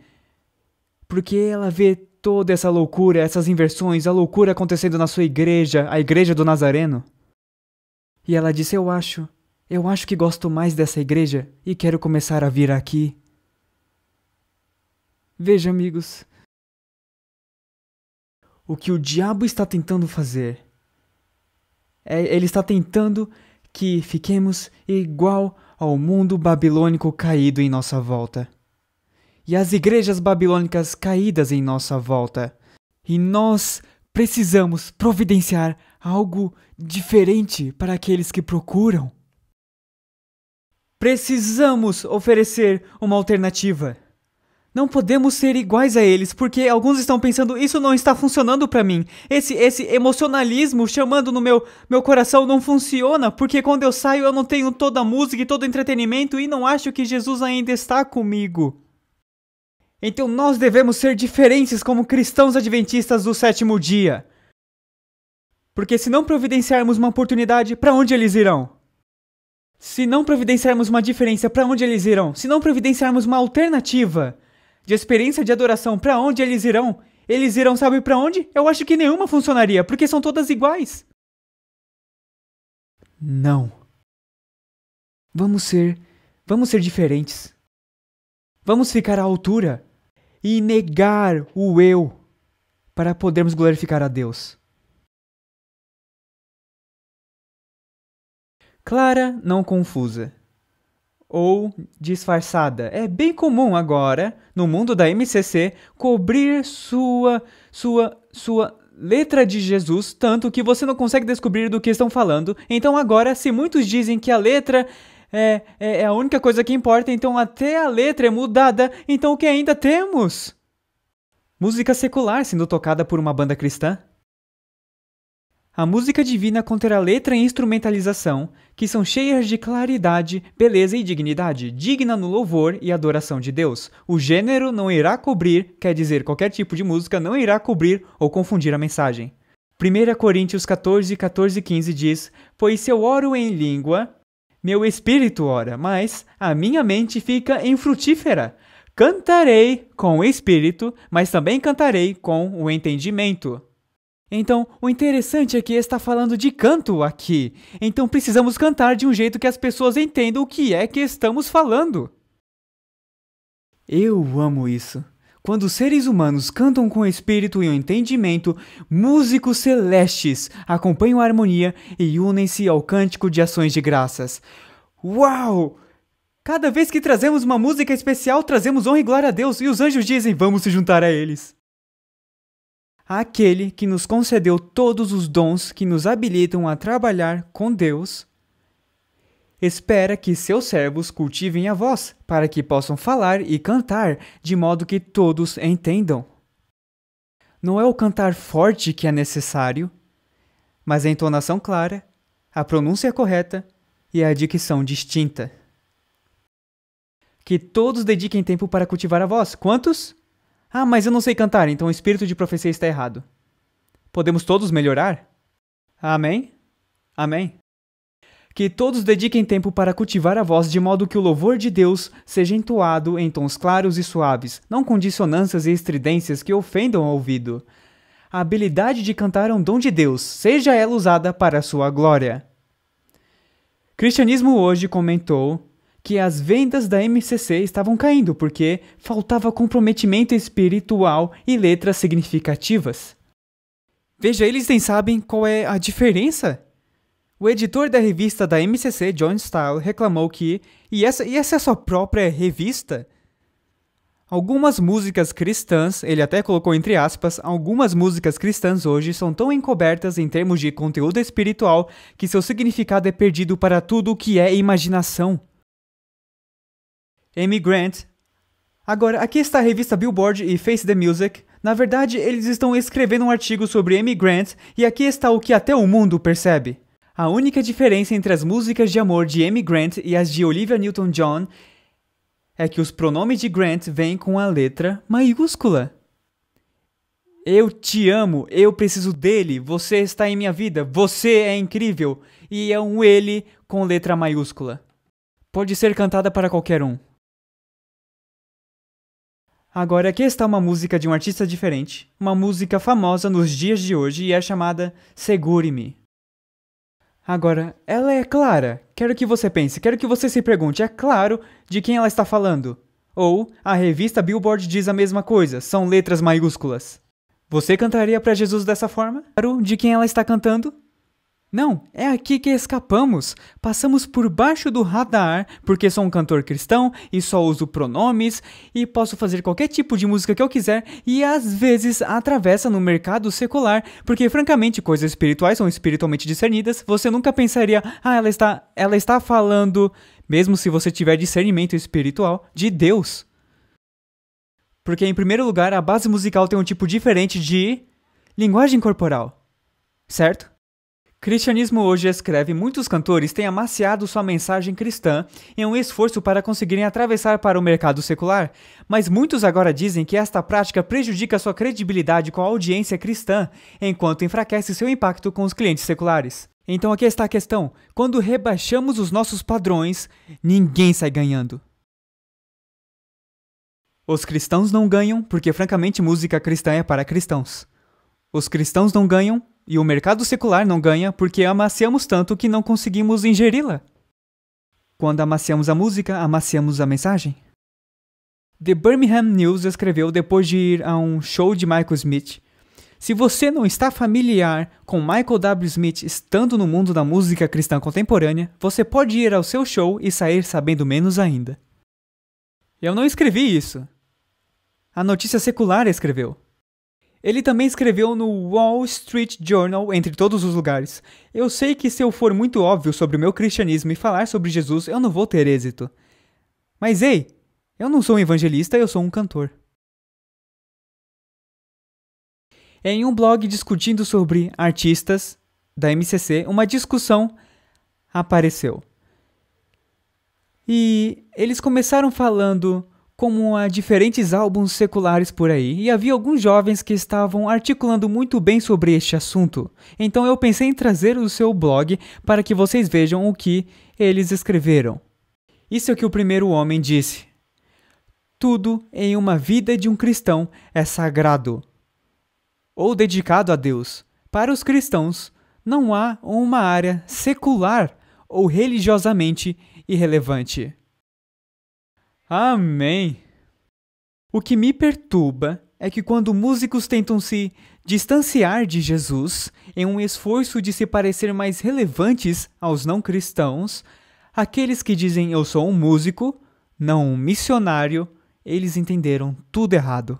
Speaker 1: Porque ela vê toda essa loucura, essas inversões, a loucura acontecendo na sua igreja, a igreja do Nazareno. E ela disse: Eu acho, eu acho que gosto mais dessa igreja e quero começar a vir aqui. Veja, amigos, o que o diabo está tentando fazer. É, ele está tentando que fiquemos igual ao mundo babilônico caído em nossa volta. E as igrejas babilônicas caídas em nossa volta. E nós precisamos providenciar algo diferente para aqueles que procuram. Precisamos oferecer uma alternativa. Não podemos ser iguais a eles, porque alguns estão pensando isso não está funcionando para mim. Esse esse emocionalismo chamando no meu meu coração não funciona, porque quando eu saio eu não tenho toda a música e todo o entretenimento e não acho que Jesus ainda está comigo. Então nós devemos ser diferentes como cristãos adventistas do sétimo dia. Porque se não providenciarmos uma oportunidade, para onde eles irão? Se não providenciarmos uma diferença, para onde eles irão? Se não providenciarmos uma alternativa, de experiência de adoração, para onde eles irão? Eles irão, sabe para onde? Eu acho que nenhuma funcionaria, porque são todas iguais. Não. Vamos ser, vamos ser diferentes. Vamos ficar à altura e negar o eu para podermos glorificar a Deus. Clara, não confusa ou disfarçada. É bem comum agora, no mundo da MCC, cobrir sua sua sua letra de Jesus tanto que você não consegue descobrir do que estão falando. Então agora, se muitos dizem que a letra é, é, é a única coisa que importa, então até a letra é mudada, então o que ainda temos? Música secular sendo tocada por uma banda cristã? A música divina conterá letra e instrumentalização, que são cheias de claridade, beleza e dignidade, digna no louvor e adoração de Deus. O gênero não irá cobrir, quer dizer, qualquer tipo de música não irá cobrir ou confundir a mensagem. 1 Coríntios 14, 14 e 15 diz: Pois se eu oro em língua, meu espírito ora, mas a minha mente fica infrutífera. Cantarei com o espírito, mas também cantarei com o entendimento. Então, o interessante é que está falando de canto aqui. Então, precisamos cantar de um jeito que as pessoas entendam o que é que estamos falando. Eu amo isso. Quando os seres humanos cantam com o espírito e o entendimento, músicos celestes acompanham a harmonia e unem-se ao cântico de ações de graças. Uau! Cada vez que trazemos uma música especial, trazemos honra e glória a Deus, e os anjos dizem: Vamos se juntar a eles. Aquele que nos concedeu todos os dons que nos habilitam a trabalhar com Deus, espera que seus servos cultivem a voz, para que possam falar e cantar de modo que todos entendam. Não é o cantar forte que é necessário, mas a entonação clara, a pronúncia correta e a dicção distinta. Que todos dediquem tempo para cultivar a voz. Quantos? Ah, mas eu não sei cantar, então o espírito de profecia está errado. Podemos todos melhorar? Amém? Amém. Que todos dediquem tempo para cultivar a voz de modo que o louvor de Deus seja entoado em tons claros e suaves, não com dissonâncias e estridências que ofendam o ouvido. A habilidade de cantar é um dom de Deus, seja ela usada para a sua glória. Cristianismo Hoje comentou que as vendas da MCC estavam caindo porque faltava comprometimento espiritual e letras significativas. Veja, eles nem sabem qual é a diferença. O editor da revista da MCC, John Style, reclamou que e essa, e essa é a sua própria revista? Algumas músicas cristãs, ele até colocou entre aspas, algumas músicas cristãs hoje são tão encobertas em termos de conteúdo espiritual que seu significado é perdido para tudo o que é imaginação. Amy Grant. Agora, aqui está a revista Billboard e Face the Music. Na verdade, eles estão escrevendo um artigo sobre Amy Grant e aqui está o que até o mundo percebe. A única diferença entre as músicas de amor de Amy Grant e as de Olivia Newton-John é que os pronomes de Grant vêm com a letra maiúscula. Eu te amo, eu preciso dele, você está em minha vida, você é incrível. E é um ele com letra maiúscula. Pode ser cantada para qualquer um. Agora aqui está uma música de um artista diferente, uma música famosa nos dias de hoje e é chamada Segure-me. Agora, ela é clara. Quero que você pense, quero que você se pergunte, é claro de quem ela está falando. Ou a revista Billboard diz a mesma coisa, são letras maiúsculas. Você cantaria para Jesus dessa forma? Claro de quem ela está cantando? Não, é aqui que escapamos. Passamos por baixo do radar, porque sou um cantor cristão e só uso pronomes e posso fazer qualquer tipo de música que eu quiser e às vezes atravessa no mercado secular, porque francamente coisas espirituais são espiritualmente discernidas. Você nunca pensaria, ah, ela está, ela está falando, mesmo se você tiver discernimento espiritual, de Deus. Porque em primeiro lugar, a base musical tem um tipo diferente de linguagem corporal. Certo? Cristianismo hoje escreve muitos cantores têm amaciado sua mensagem cristã em um esforço para conseguirem atravessar para o mercado secular, mas muitos agora dizem que esta prática prejudica sua credibilidade com a audiência cristã, enquanto enfraquece seu impacto com os clientes seculares. Então aqui está a questão: quando rebaixamos os nossos padrões, ninguém sai ganhando. Os cristãos não ganham porque, francamente, música cristã é para cristãos. Os cristãos não ganham e o mercado secular não ganha porque amaciamos tanto que não conseguimos ingeri-la. Quando amaciamos a música, amaciamos a mensagem. The Birmingham News escreveu depois de ir a um show de Michael Smith. Se você não está familiar com Michael W. Smith estando no mundo da música cristã contemporânea, você pode ir ao seu show e sair sabendo menos ainda. Eu não escrevi isso. A notícia secular escreveu. Ele também escreveu no Wall Street Journal, entre todos os lugares. Eu sei que se eu for muito óbvio sobre o meu cristianismo e falar sobre Jesus, eu não vou ter êxito. Mas ei, eu não sou um evangelista, eu sou um cantor. Em um blog discutindo sobre artistas da MCC, uma discussão apareceu. E eles começaram falando como a diferentes álbuns seculares por aí, e havia alguns jovens que estavam articulando muito bem sobre este assunto. Então eu pensei em trazer o seu blog para que vocês vejam o que eles escreveram. Isso é o que o primeiro homem disse. Tudo em uma vida de um cristão é sagrado ou dedicado a Deus. Para os cristãos, não há uma área secular ou religiosamente irrelevante. Amém! O que me perturba é que quando músicos tentam se distanciar de Jesus em um esforço de se parecer mais relevantes aos não cristãos, aqueles que dizem eu sou um músico, não um missionário, eles entenderam tudo errado.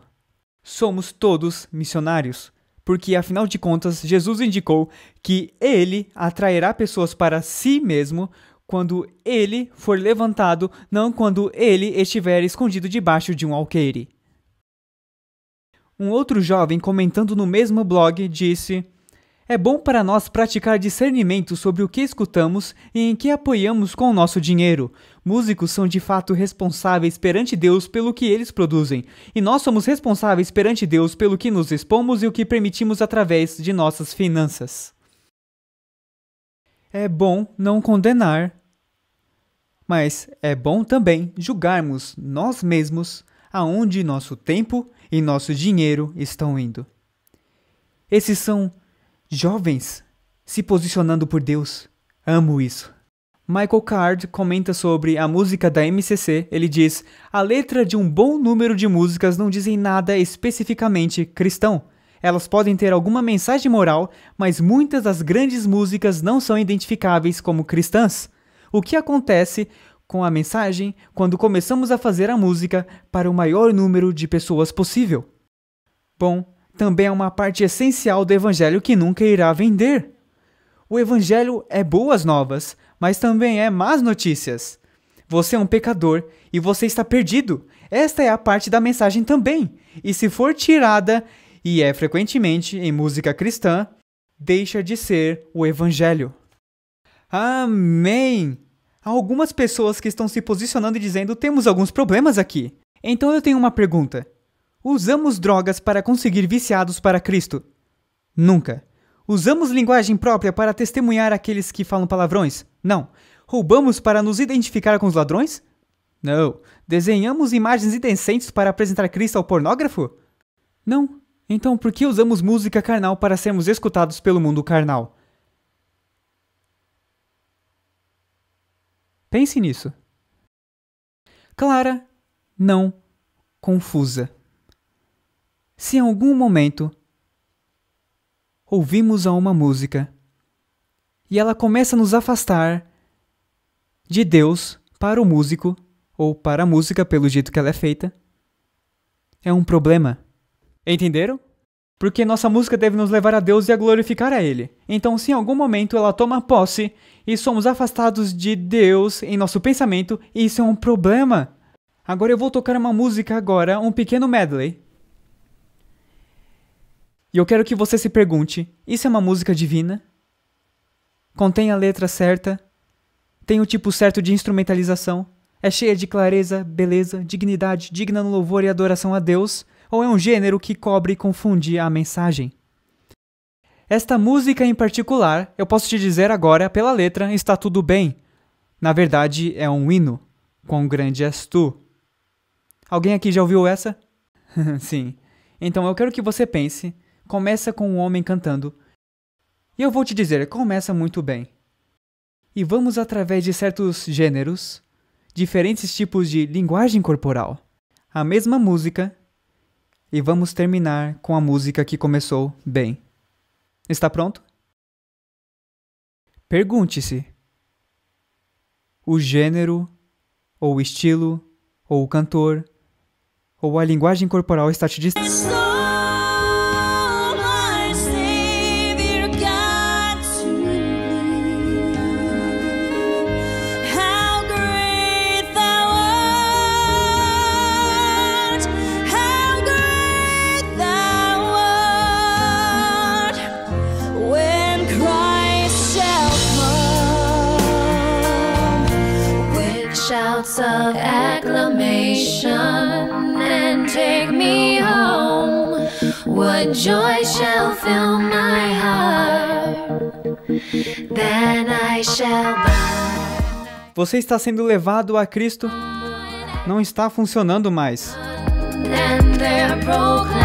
Speaker 1: Somos todos missionários, porque afinal de contas Jesus indicou que ele atrairá pessoas para si mesmo quando ele for levantado, não quando ele estiver escondido debaixo de um alqueire. Um outro jovem comentando no mesmo blog disse: É bom para nós praticar discernimento sobre o que escutamos e em que apoiamos com o nosso dinheiro. Músicos são de fato responsáveis perante Deus pelo que eles produzem, e nós somos responsáveis perante Deus pelo que nos expomos e o que permitimos através de nossas finanças é bom não condenar, mas é bom também julgarmos nós mesmos aonde nosso tempo e nosso dinheiro estão indo. Esses são jovens se posicionando por Deus. Amo isso. Michael Card comenta sobre a música da MCC. Ele diz: A letra de um bom número de músicas não dizem nada especificamente cristão. Elas podem ter alguma mensagem moral, mas muitas das grandes músicas não são identificáveis como cristãs. O que acontece com a mensagem quando começamos a fazer a música para o maior número de pessoas possível? Bom, também é uma parte essencial do evangelho que nunca irá vender. O evangelho é boas novas, mas também é más notícias. Você é um pecador e você está perdido. Esta é a parte da mensagem também. E se for tirada, e é frequentemente, em música cristã, deixa de ser o Evangelho. Amém! Há algumas pessoas que estão se posicionando e dizendo: temos alguns problemas aqui. Então eu tenho uma pergunta: usamos drogas para conseguir viciados para Cristo? Nunca. Usamos linguagem própria para testemunhar aqueles que falam palavrões? Não. Roubamos para nos identificar com os ladrões? Não. Desenhamos imagens indecentes para apresentar Cristo ao pornógrafo? Não. Então, por que usamos música carnal para sermos escutados pelo mundo carnal? Pense nisso. Clara, não confusa. Se em algum momento ouvimos a uma música e ela começa a nos afastar de Deus para o músico ou para a música pelo jeito que ela é feita, é um problema. Entenderam? Porque nossa música deve nos levar a Deus e a glorificar a Ele. Então, se em algum momento ela toma posse e somos afastados de Deus em nosso pensamento, isso é um problema. Agora eu vou tocar uma música agora, um pequeno medley. E eu quero que você se pergunte: isso é uma música divina? Contém a letra certa? Tem o tipo certo de instrumentalização? É cheia de clareza, beleza, dignidade, digna no louvor e adoração a Deus? ou é um gênero que cobre e confunde a mensagem. Esta música em particular, eu posso te dizer agora, pela letra, está tudo bem. Na verdade, é um hino. Quão grande és tu? Alguém aqui já ouviu essa? [laughs] Sim. Então eu quero que você pense. Começa com um homem cantando. E eu vou te dizer, começa muito bem. E vamos através de certos gêneros, diferentes tipos de linguagem corporal. A mesma música, e vamos terminar com a música que começou bem. Está pronto? Pergunte-se: o gênero, ou o estilo, ou o cantor, ou a linguagem corporal está te dizendo. joy shall fill my heart. Then I shall Você está sendo levado a Cristo? Não está funcionando mais. And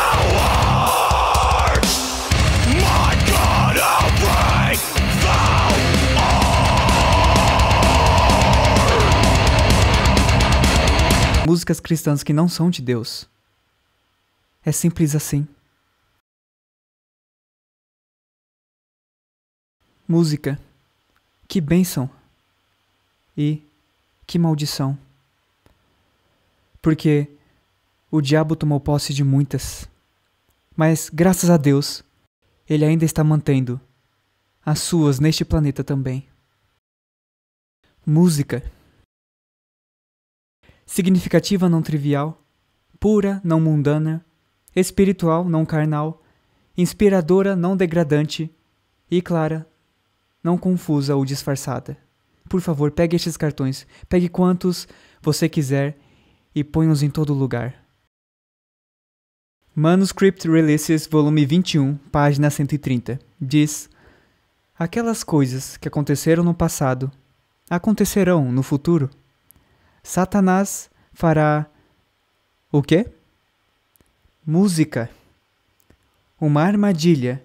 Speaker 1: músicas cristãs que não são de Deus. É simples assim. Música. Que bênção! E que maldição! Porque o diabo tomou posse de muitas. Mas, graças a Deus, ele ainda está mantendo as suas neste planeta também. Música significativa não trivial, pura não mundana, espiritual não carnal, inspiradora não degradante e clara não confusa ou disfarçada. Por favor, pegue estes cartões, pegue quantos você quiser e ponha-os em todo lugar. Manuscript Releases, volume 21, página 130, diz: Aquelas coisas que aconteceram no passado acontecerão no futuro. Satanás fará o quê? Música. Uma armadilha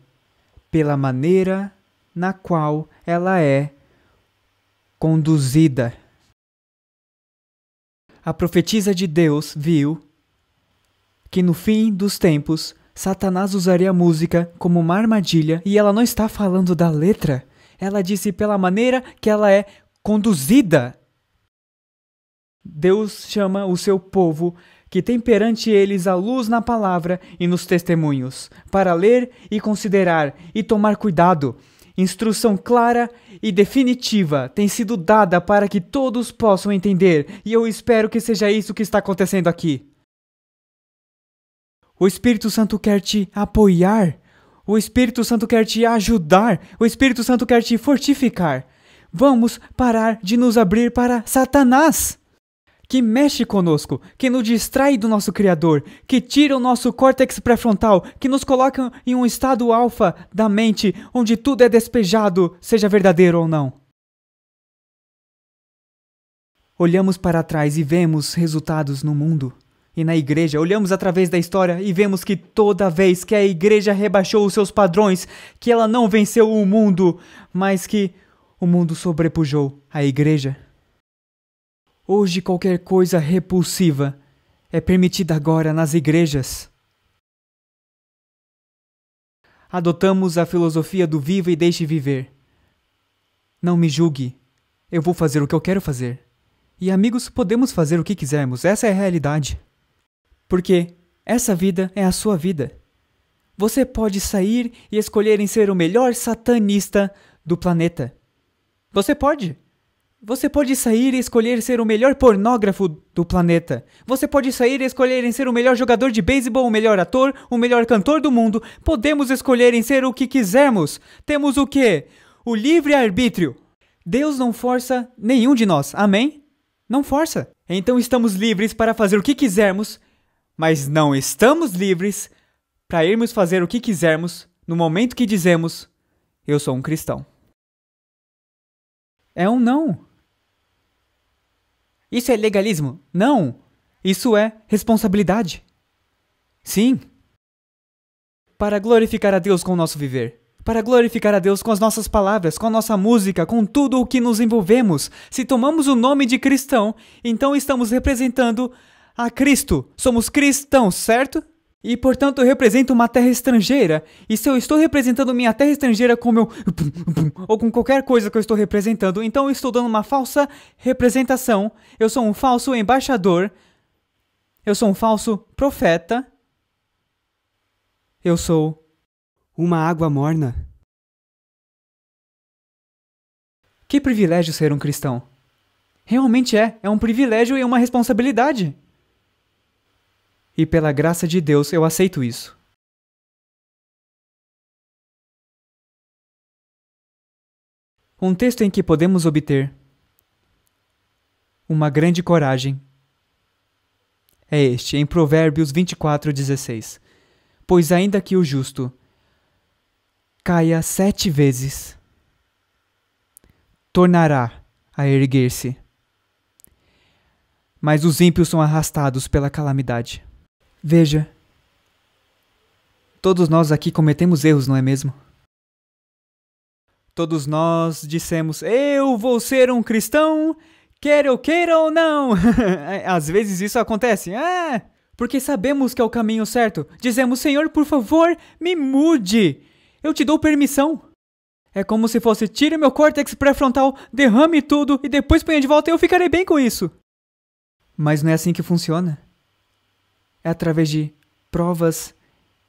Speaker 1: pela maneira na qual ela é conduzida. A profetisa de Deus viu que no fim dos tempos Satanás usaria a música como uma armadilha e ela não está falando da letra. Ela disse pela maneira que ela é conduzida. Deus chama o seu povo, que tem perante eles a luz na palavra e nos testemunhos, para ler e considerar e tomar cuidado. Instrução clara e definitiva tem sido dada para que todos possam entender, e eu espero que seja isso que está acontecendo aqui. O Espírito Santo quer te apoiar. O Espírito Santo quer te ajudar. O Espírito Santo quer te fortificar. Vamos parar de nos abrir para Satanás que mexe conosco, que nos distrai do nosso Criador, que tira o nosso córtex pré-frontal, que nos coloca em um estado alfa da mente onde tudo é despejado, seja verdadeiro ou não. Olhamos para trás e vemos resultados no mundo. E na igreja, olhamos através da história e vemos que toda vez que a igreja rebaixou os seus padrões, que ela não venceu o mundo, mas que o mundo sobrepujou a igreja. Hoje qualquer coisa repulsiva é permitida agora nas igrejas. Adotamos a filosofia do viva e deixe viver. Não me julgue. Eu vou fazer o que eu quero fazer. E amigos, podemos fazer o que quisermos, essa é a realidade. Porque essa vida é a sua vida. Você pode sair e escolher em ser o melhor satanista do planeta. Você pode! Você pode sair e escolher ser o melhor pornógrafo do planeta. Você pode sair e escolher em ser o melhor jogador de beisebol, o melhor ator, o melhor cantor do mundo. Podemos escolher em ser o que quisermos. Temos o quê? O livre arbítrio. Deus não força nenhum de nós. Amém? Não força. Então estamos livres para fazer o que quisermos, mas não estamos livres para irmos fazer o que quisermos no momento que dizemos: Eu sou um cristão é um não. Isso é legalismo? Não. Isso é responsabilidade. Sim. Para glorificar a Deus com o nosso viver, para glorificar a Deus com as nossas palavras, com a nossa música, com tudo o que nos envolvemos. Se tomamos o nome de cristão, então estamos representando a Cristo. Somos cristãos, certo? e, portanto, eu represento uma terra estrangeira. E se eu estou representando minha terra estrangeira com meu. ou com qualquer coisa que eu estou representando, então eu estou dando uma falsa representação. Eu sou um falso embaixador. Eu sou um falso profeta. Eu sou uma água morna. Que privilégio ser um cristão! Realmente é, é um privilégio e uma responsabilidade e pela graça de Deus eu aceito isso. Um texto em que podemos obter uma grande coragem é este, em Provérbios 24, 16. Pois ainda que o justo caia sete vezes, tornará a erguer-se. Mas os ímpios são arrastados pela calamidade. Veja, todos nós aqui cometemos erros, não é mesmo? Todos nós dissemos: Eu vou ser um cristão, quer eu queira ou não. [laughs] Às vezes isso acontece. é! porque sabemos que é o caminho certo. Dizemos: Senhor, por favor, me mude. Eu te dou permissão. É como se fosse: tire meu córtex pré-frontal, derrame tudo e depois ponha de volta e eu ficarei bem com isso. Mas não é assim que funciona é através de provas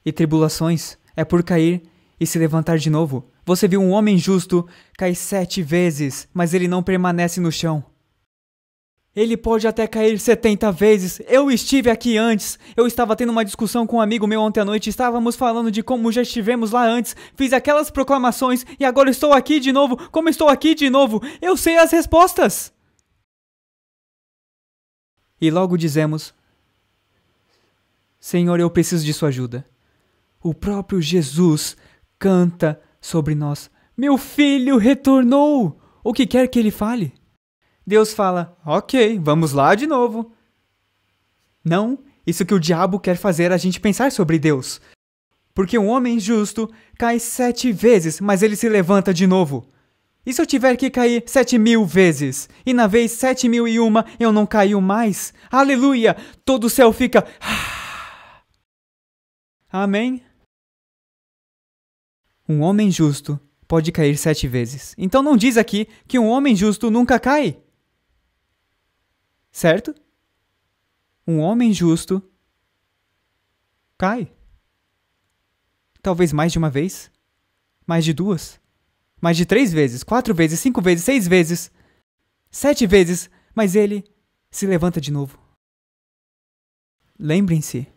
Speaker 1: e tribulações, é por cair e se levantar de novo. Você viu um homem justo cair sete vezes, mas ele não permanece no chão. Ele pode até cair 70 vezes. Eu estive aqui antes. Eu estava tendo uma discussão com um amigo meu ontem à noite. Estávamos falando de como já estivemos lá antes. Fiz aquelas proclamações e agora estou aqui de novo. Como estou aqui de novo? Eu sei as respostas. E logo dizemos: Senhor, eu preciso de sua ajuda. O próprio Jesus canta sobre nós: Meu filho retornou! O que quer que ele fale? Deus fala: Ok, vamos lá de novo. Não, isso que o diabo quer fazer a gente pensar sobre Deus. Porque um homem justo cai sete vezes, mas ele se levanta de novo. E se eu tiver que cair sete mil vezes? E na vez sete mil e uma eu não caio mais? Aleluia! Todo o céu fica. Ah, Amém? Um homem justo pode cair sete vezes. Então não diz aqui que um homem justo nunca cai. Certo? Um homem justo cai. Talvez mais de uma vez, mais de duas, mais de três vezes, quatro vezes, cinco vezes, seis vezes, sete vezes, mas ele se levanta de novo. Lembrem-se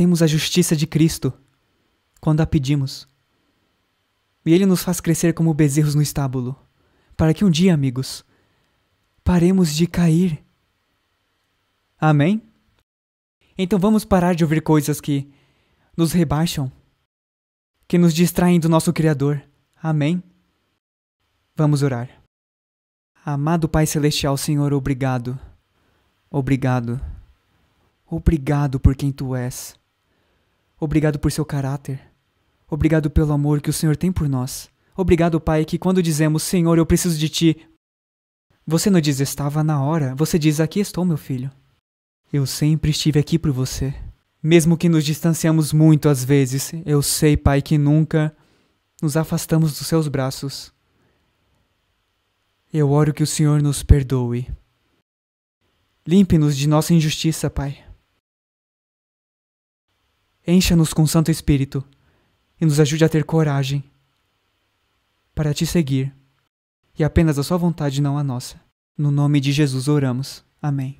Speaker 1: temos a justiça de Cristo quando a pedimos. E Ele nos faz crescer como bezerros no estábulo, para que um dia, amigos, paremos de cair. Amém? Então vamos parar de ouvir coisas que nos rebaixam, que nos distraem do nosso Criador. Amém? Vamos orar. Amado Pai Celestial, Senhor, obrigado. Obrigado. Obrigado por quem tu és. Obrigado por seu caráter. Obrigado pelo amor que o Senhor tem por nós. Obrigado, Pai, que quando dizemos Senhor, eu preciso de ti, você não diz estava na hora, você diz aqui estou, meu filho. Eu sempre estive aqui por você. Mesmo que nos distanciamos muito às vezes, eu sei, Pai, que nunca nos afastamos dos seus braços. Eu oro que o Senhor nos perdoe. Limpe-nos de nossa injustiça, Pai encha-nos com o Santo Espírito e nos ajude a ter coragem para te seguir. E apenas a sua vontade, não a nossa. No nome de Jesus oramos. Amém.